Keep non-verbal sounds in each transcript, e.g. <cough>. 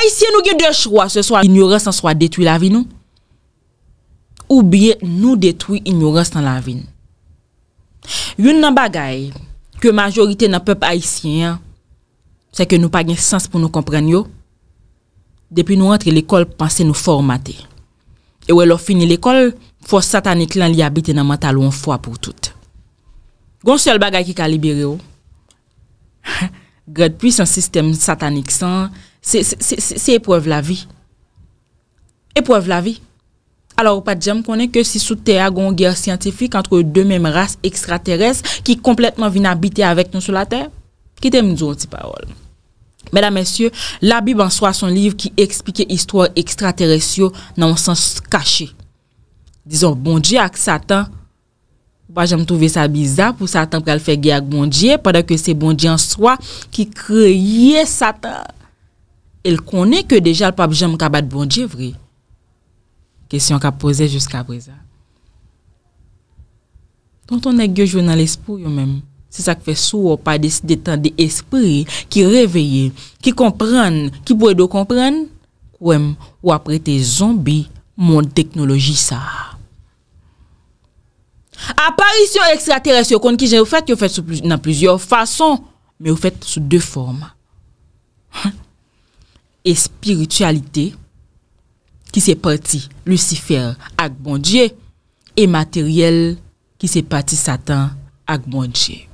Aisyen nou gye dechro a se so a ignorans an so a detwi la vin nou. Ou biye nou detwi ignorans an la vin. Yon nan bagay ke majorite nan pep aisyen, se ke nou pa gen sens pou nou kompren yo, depi nou rentre l'ekol panse nou formaté. E wè lò fini l'ekol, fò satanik lan li abite nan matal woun fwa pou tout. Gon se al bagay ki kalibere yo, <laughs> gred pwis an sistem satanik san, Se epwev la vi. Epwev la vi. Alors, ou pa djem konen ke si sou te agon ger scientifique antre ou de mèm ras ekstrateres ki kompletman vin abite avèk nou sou la ter? Kite mdou an ti parol. Mèdamensye, la bib an so a son liv ki ekspike istor ekstrateresyo nan wansans kache. Dizon, bondye ak satan. Ou pa jem touve sa biza pou satan pou al fè gè ak bondye padè ke se bondye an so a ki kreye satan. El konè ke deja l pap jèm kabat bon djèvri. Kèsyon ka pose jouska apreza. Konton nè gyo joun nan l espri yo mèm. Se sa kwe sou ou pa desi detan de espri ki reveye, ki komprèn, ki bwè do komprèn, kwen ou apre te zombi moun teknologi sa. Aparisyon ekstra terasyon kon ki jè ou fèt, yo fèt nan plizyo fason, me ou fèt sou de forma. Et spiritualité, qui s'est parti Lucifer ak Bondye, et matériel, qui s'est parti Satan ak Bondye.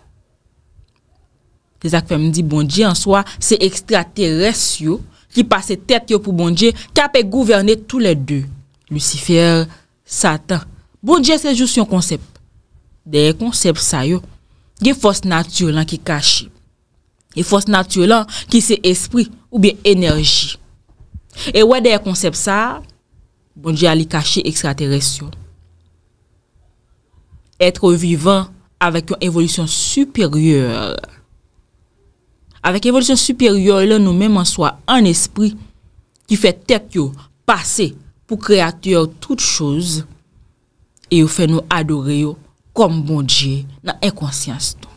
Tezak Femdi Bondye ansoa, se ekstra terresyo, ki pase tet yo pou Bondye, ka pe gouverne tou le de, Lucifer, Satan. Bondye se jous yon konsep. Deye konsep sayo, gen fos nature lan ki kachip. E fos natyo lan ki se espri ou bien enerji. E wè de yon konsep sa, bon diya li kache ekstra teresyon. Etre vivan avèk yon evolisyon superyore. Avèk evolisyon superyore, lè nou mèman swa an espri ki fè tek yo pase pou kreati yo tout chouz e yo fè nou adore yo kom bon diye nan ekonsyans ton.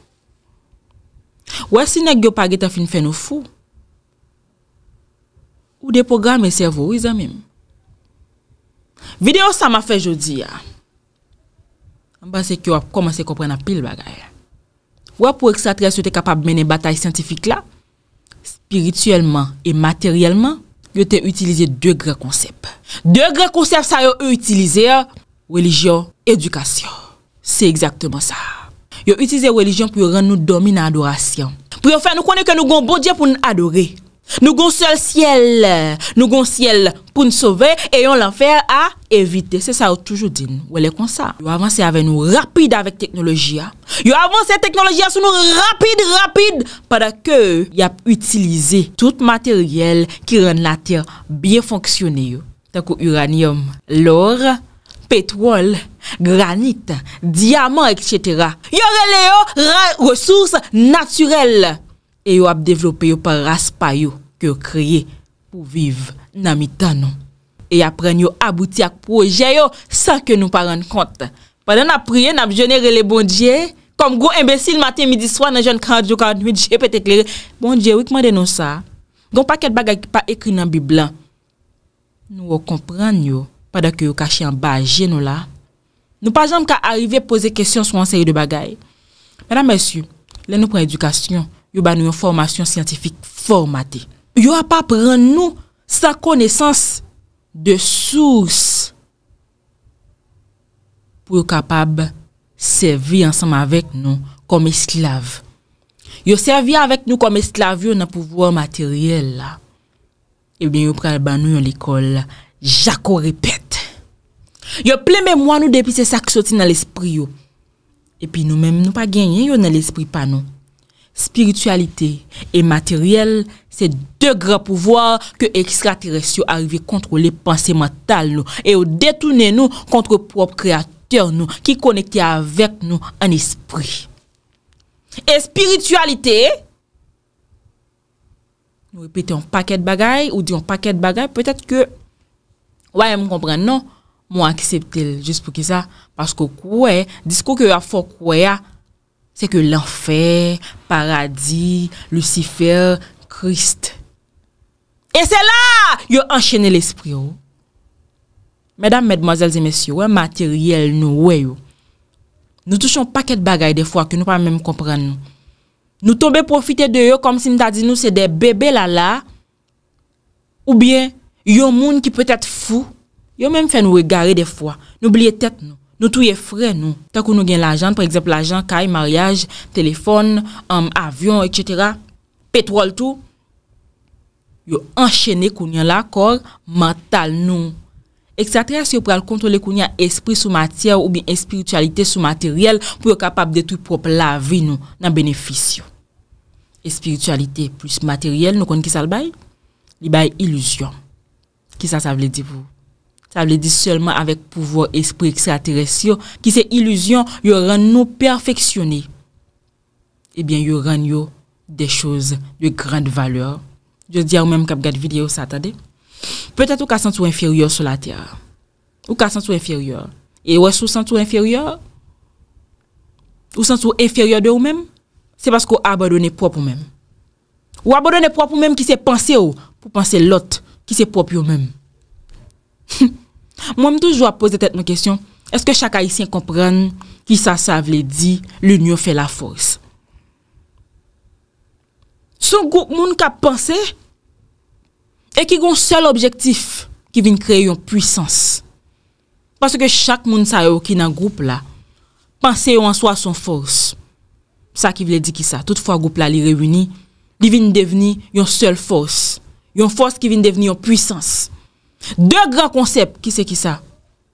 Wè si nèk yo pagè ta fin fè nou fò Ou depo gà mè servo wè zè mèm Videyo sa mè fè jodi ya An basè ki yo ap komanse kompren apil bagay Wè pou eksatres yo te kapab menè batay scientifik la Spirituellement et matériellement Yo te utilize deux grès concepts Deux grès concepts sa yo yo utilize ya Religion, education C'est exactement ça Yo itize welijyon pou yo ren nou domi nan adorasyon. Pou yo fè, nou kwenye ke nou gon bodye pou nou adore. Nou gon sel siel. Nou gon siel pou nou sove. E yon l'enfer a evite. Se sa yo toujou din. Wèle kon sa. Yo avanse avè nou rapide avèk teknolojiya. Yo avanse teknolojiya sou nou rapide, rapide. Pada ke yo ap utilize tout materyel ki ren la tèr biye fonksyone yo. Tako uranium, lor, lor. petwol, granit, diamant, etc. Yo rele yo resours naturel. E yo ap devlope yo par ras payo ki yo kriye pou vive nan mitanon. E apren yo abuti ak proje yo san ke nou pa ren kont. Padè nan ap priye nan ap jene rele bon diye kom gwo embesil maten midi swan nan jen kranjou kranjou diye pet ekleri. Bon diye, wikman denon sa? Gon pa ket bagay ki pa ekri nan biblan. Nou yo kompran yo padak yo kache yon bagye nou la. Nou pajam ka arrive pose kesyon sou ansay yo de bagay. Mèdam mèsyou, lè nou prè edukasyon, yo eh ban nou yon formasyon siyantifik formaté. Yo ap apren nou sa konesans de sous pou yo kapab servi ansam avèk nou kom esklav. Yo servi avèk nou kom esklav yo nan pouvoi materyèl la. Ebyen yo prè ban nou yon l'ikol la. Jako, repèt. Yo pleme mwa nou depise sa kisoti nan l'esprit yo. E pi nou menm nou pa genyen yo nan l'esprit pa nou. Spiritualite e materiel se de gra pouvoar ke ekstra teresyo arive kontre le panse mental nou. E yo detoune nou kontre prop kreator nou ki konekte avek nou an esprit. E spiritualite, nou repete an paket bagay ou di an paket bagay, petet ke waye mwen komprende nou, Mwen akseptel jist pou ki sa. Paske kwe, disko ke yo a fok kwe ya, se ke l'enfer, paradis, lucifer, krist. E se la, yo enchenel espri yo. Mèdam, mèdemoiselles et messieurs, wè materiel nou wè yo. Nou touchon paket bagay de fwa ke nou pa mèm kompren nou. Nou tombe profite de yo kom si mta di nou se de bebe lala. Ou bien, yo moun ki pwet et fwou. Yo mèm fè nou regare de fwa, nou blye tèt nou, nou touye frè nou. Takou nou gen l'ajan, par exemple l'ajan kay, maryaj, telefon, avyon, etc. Petrol tou. Yo enchenè kounyan l'akor, matal nou. Ek satre as yo pral kontrole kounyan espri sou matyè ou bin espiritualité sou materyèl pou yo kapap detoui prop la vi nou nan benefisyon. Espiritualité plus materyèl, nou kon kisal bay? Li bay ilusyon. Kisa sa vle di pou? Ça veut dire seulement avec pouvoir esprit extraterrestre, qui c'est illusion, qui rend nous perfectionnés. Eh bien, il rend des choses de grande valeur. Je dis à vous-même regardez regarder vidéo, Peut-être que vous sentez inférieur sur la terre. Ou êtes inférieur. Et vous sous inférieur, ou sentez inférieur de vous-même, c'est parce qu'on vous propre vous-même. Ou abandonnez propre vous-même qui c'est penser pour penser l'autre qui s'est propre vous-même. Mwen mtouj wap pose tèt mwen kèsyon Eske chak haisyen kompren Ki sa sa vle di L'union fè la force Son goup moun ka panse E ki goun sel objektif Ki vin kre yon pwisans Paske chak moun sa yo ki nan goup la Panse yon an so a son force Sa ki vle di ki sa Tout fwa goup la li reuni Li vin deveni yon sel force Yon force ki vin deveni yon pwisans Yon force ki vin deveni yon pwisans Deux grands concepts, qui c'est qui ça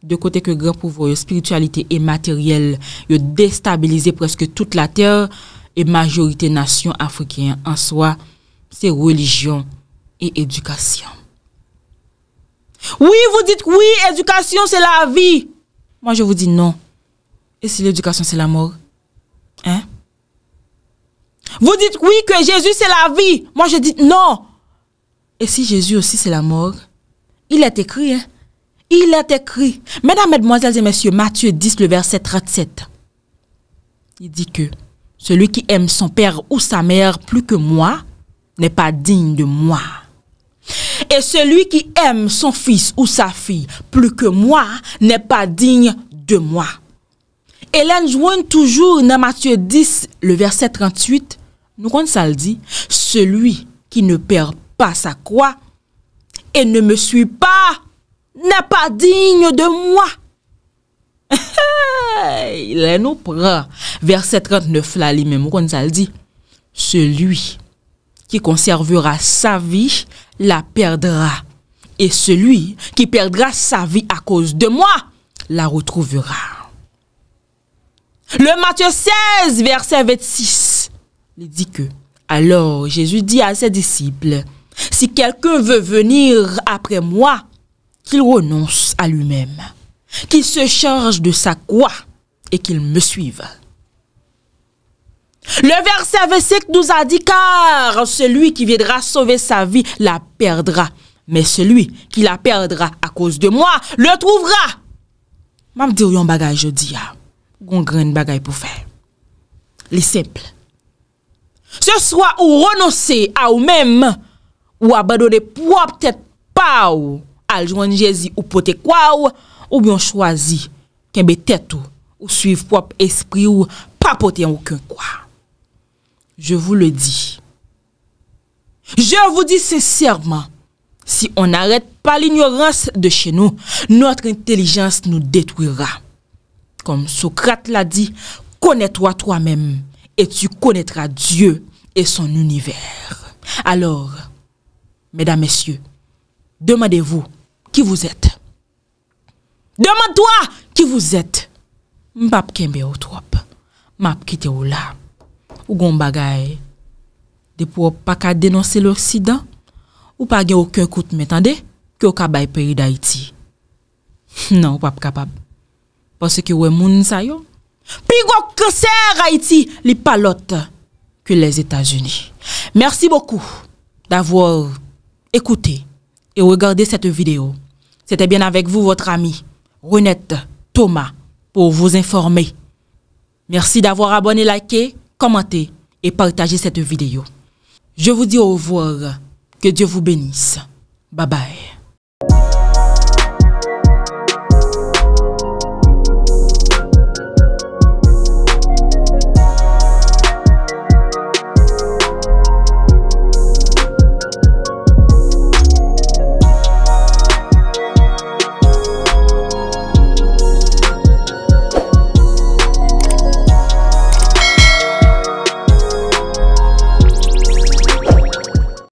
De côté que grand pouvoir, spiritualité et matériel, ont déstabiliser presque toute la terre et majorité nation africaines en soi, c'est religion et éducation. Oui, vous dites oui, éducation c'est la vie. Moi je vous dis non. Et si l'éducation c'est la mort Hein Vous dites oui que Jésus c'est la vie. Moi je dis non. Et si Jésus aussi c'est la mort il est écrit, hein? Il est écrit. Mesdames, Mesdemoiselles et Messieurs, Matthieu 10, le verset 37. Il dit que celui qui aime son père ou sa mère plus que moi n'est pas digne de moi. Et celui qui aime son fils ou sa fille plus que moi n'est pas digne de moi. Hélène joint toujours dans Matthieu 10, le verset 38, nous quand ça dit, celui qui ne perd pas sa croix et ne me suis pas, n'est pas digne de moi. <laughs> est nous prend verset 39 là lui-même, ça dit. Celui qui conservera sa vie la perdra. Et celui qui perdra sa vie à cause de moi la retrouvera. Le Matthieu 16, verset 26, il dit que, alors Jésus dit à ses disciples, si quelqu'un veut venir après moi, qu'il renonce à lui-même, qu'il se charge de sa croix et qu'il me suive. Le verset 25 nous a dit car celui qui viendra sauver sa vie la perdra, mais celui qui la perdra à cause de moi le trouvera. Ma dir yon bagay jodi gon ah, grand bagay pour faire. simples. simple. ce soit ou renoncer à vous-même. Ou abadone pou ap tèt pa ou aljouan jèzi ou pote kwa ou ou biyon chwazi kenbe tèt ou ou suiv pou ap espri ou pa pote an ou kwen kwa. Je vous le di. Je vous di sincièrman. Si on n'arète pas l'ignorance de chè nou, notre intelligence nous détruira. Comme Socrate l'a dit, connais-toi toi-même et tu connaîtras Dieu et son univers. Alors, Mèda mèsyou, demande vou, ki vou zèt? Demande toa, ki vou zèt? Mpap kembe ou twop, map kite ou la, ou goun bagay, de pou wop pa ka denonse l'Occident, ou pa gen ou kè kout metande, ki wop ka bay peri d'Haiti. <laughs> Nan, wop pa kapab, pò se ki wè moun sa yo. Pi wop kè ser Haiti, li palot, ki lèz Etat-Unis. Mersi bokou, davou wop, écoutez et regardez cette vidéo. C'était bien avec vous, votre ami Renette Thomas, pour vous informer. Merci d'avoir abonné, liké, commenté et partagé cette vidéo. Je vous dis au revoir. Que Dieu vous bénisse. Bye bye.